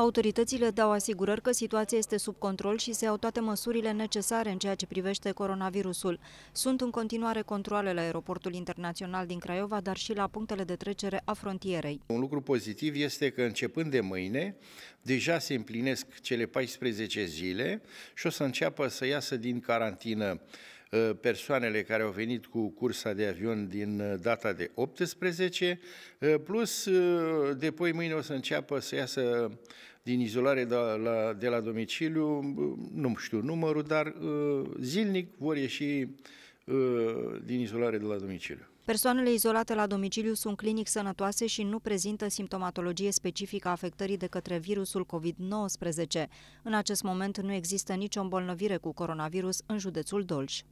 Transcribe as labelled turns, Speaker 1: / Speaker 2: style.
Speaker 1: Autoritățile dau asigurări că situația este sub control și se iau toate măsurile necesare în ceea ce privește coronavirusul. Sunt în continuare controle la aeroportul internațional din Craiova, dar și la punctele de trecere a frontierei.
Speaker 2: Un lucru pozitiv este că începând de mâine, deja se împlinesc cele 14 zile și o să înceapă să iasă din carantină Uh, persoanele care au venit cu cursa de avion din uh, data de 18, uh, plus de poi mâine o să înceapă să iasă din izolare de la, de la domiciliu, nu știu numărul, dar zilnic vor ieși din izolare de la domiciliu.
Speaker 1: Persoanele izolate la domiciliu sunt clinic sănătoase și nu prezintă simptomatologie specifică a afectării de către virusul COVID-19. În acest moment nu există nicio îmbolnăvire cu coronavirus în județul Dolj.